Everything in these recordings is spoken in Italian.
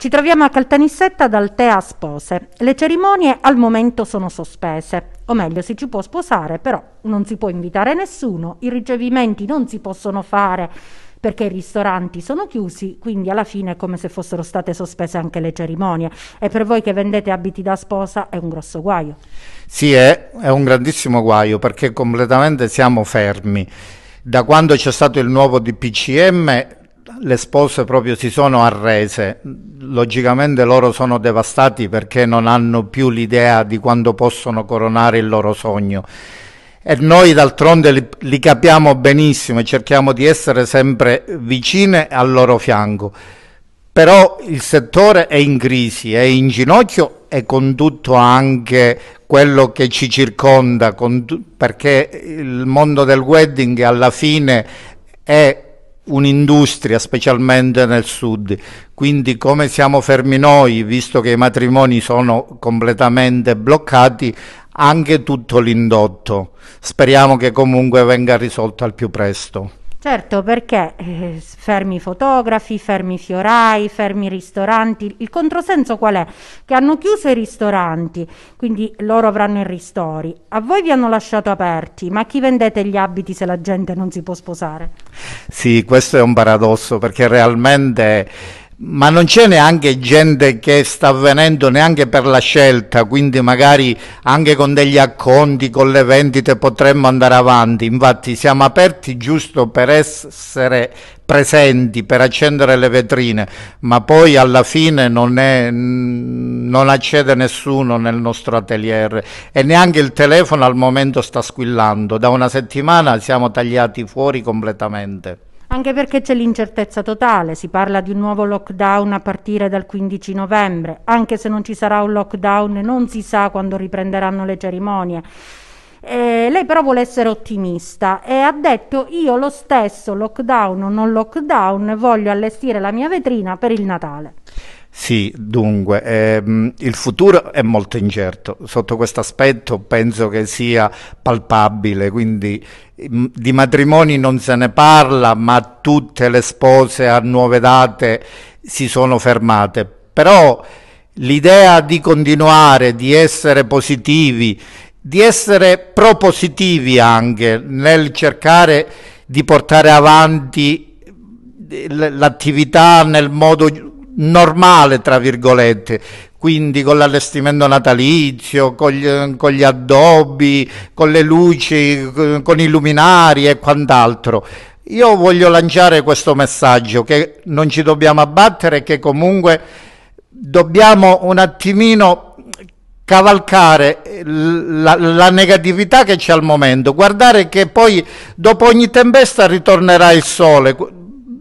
Ci troviamo a Caltanissetta ad Altea Spose. Le cerimonie al momento sono sospese, o meglio si ci può sposare, però non si può invitare nessuno, i ricevimenti non si possono fare perché i ristoranti sono chiusi, quindi alla fine è come se fossero state sospese anche le cerimonie. E per voi che vendete abiti da sposa è un grosso guaio. Sì, è, è un grandissimo guaio perché completamente siamo fermi. Da quando c'è stato il nuovo DPCM le spose proprio si sono arrese, logicamente loro sono devastati perché non hanno più l'idea di quando possono coronare il loro sogno. E noi d'altronde li, li capiamo benissimo e cerchiamo di essere sempre vicine al loro fianco. Però il settore è in crisi, è in ginocchio e con tutto anche quello che ci circonda, perché il mondo del wedding alla fine è un'industria, specialmente nel sud. Quindi come siamo fermi noi, visto che i matrimoni sono completamente bloccati, anche tutto l'indotto. Speriamo che comunque venga risolto al più presto. Certo, perché eh, fermi fotografi, fermi fiorai, fermi ristoranti. Il controsenso qual è? Che hanno chiuso i ristoranti, quindi loro avranno i ristori. A voi vi hanno lasciato aperti, ma a chi vendete gli abiti se la gente non si può sposare? Sì, questo è un paradosso perché realmente ma non c'è neanche gente che sta venendo neanche per la scelta, quindi magari anche con degli acconti, con le vendite potremmo andare avanti. Infatti siamo aperti giusto per essere presenti, per accendere le vetrine, ma poi alla fine non, è, non accede nessuno nel nostro atelier e neanche il telefono al momento sta squillando. Da una settimana siamo tagliati fuori completamente anche perché c'è l'incertezza totale, si parla di un nuovo lockdown a partire dal 15 novembre, anche se non ci sarà un lockdown non si sa quando riprenderanno le cerimonie. Eh, lei però vuole essere ottimista e ha detto io lo stesso, lockdown o non lockdown, voglio allestire la mia vetrina per il Natale. Sì, dunque, ehm, il futuro è molto incerto, sotto questo aspetto penso che sia palpabile, quindi mm, di matrimoni non se ne parla, ma tutte le spose a nuove date si sono fermate, però l'idea di continuare, di essere positivi, di essere propositivi anche nel cercare di portare avanti eh, l'attività nel modo giusto, normale, tra virgolette, quindi con l'allestimento natalizio, con gli, con gli, addobbi, con le luci, con i luminari e quant'altro. Io voglio lanciare questo messaggio che non ci dobbiamo abbattere, che comunque dobbiamo un attimino cavalcare la, la negatività che c'è al momento, guardare che poi dopo ogni tempesta ritornerà il sole,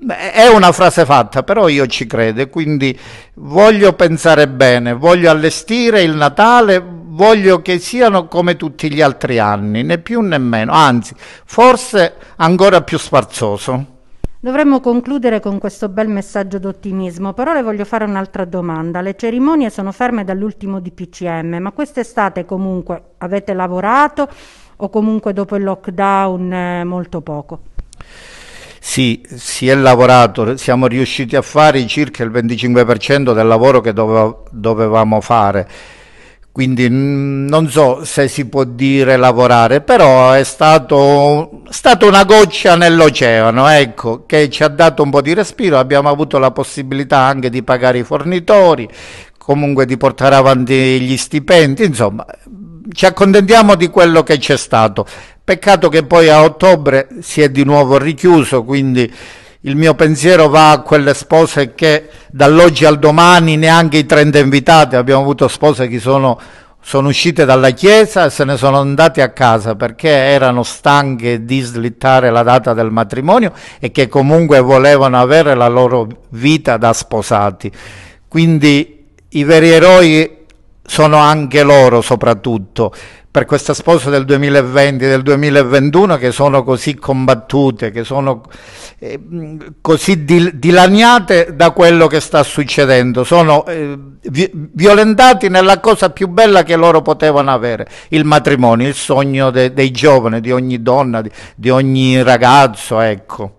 Beh, è una frase fatta, però io ci credo, quindi voglio pensare bene, voglio allestire il Natale, voglio che siano come tutti gli altri anni, né più né meno, anzi, forse ancora più sfarzoso. Dovremmo concludere con questo bel messaggio d'ottimismo, però le voglio fare un'altra domanda. Le cerimonie sono ferme dall'ultimo DPCM, ma quest'estate comunque avete lavorato o comunque dopo il lockdown eh, molto poco? Sì, si è lavorato, siamo riusciti a fare circa il 25% del lavoro che dove, dovevamo fare. Quindi non so se si può dire lavorare, però è stato, stata una goccia nell'oceano, ecco, che ci ha dato un po' di respiro, abbiamo avuto la possibilità anche di pagare i fornitori, comunque di portare avanti gli stipendi, insomma, ci accontentiamo di quello che c'è stato. Peccato che poi a ottobre si è di nuovo richiuso, quindi il mio pensiero va a quelle spose che dall'oggi al domani neanche i 30 invitati, abbiamo avuto spose che sono, sono uscite dalla chiesa e se ne sono andate a casa perché erano stanche di slittare la data del matrimonio e che comunque volevano avere la loro vita da sposati. Quindi i veri eroi sono anche loro soprattutto, per questa sposa del 2020 e del 2021 che sono così combattute, che sono eh, così dil dilaniate da quello che sta succedendo, sono eh, vi violentati nella cosa più bella che loro potevano avere, il matrimonio, il sogno de dei giovani, di ogni donna, di, di ogni ragazzo, ecco.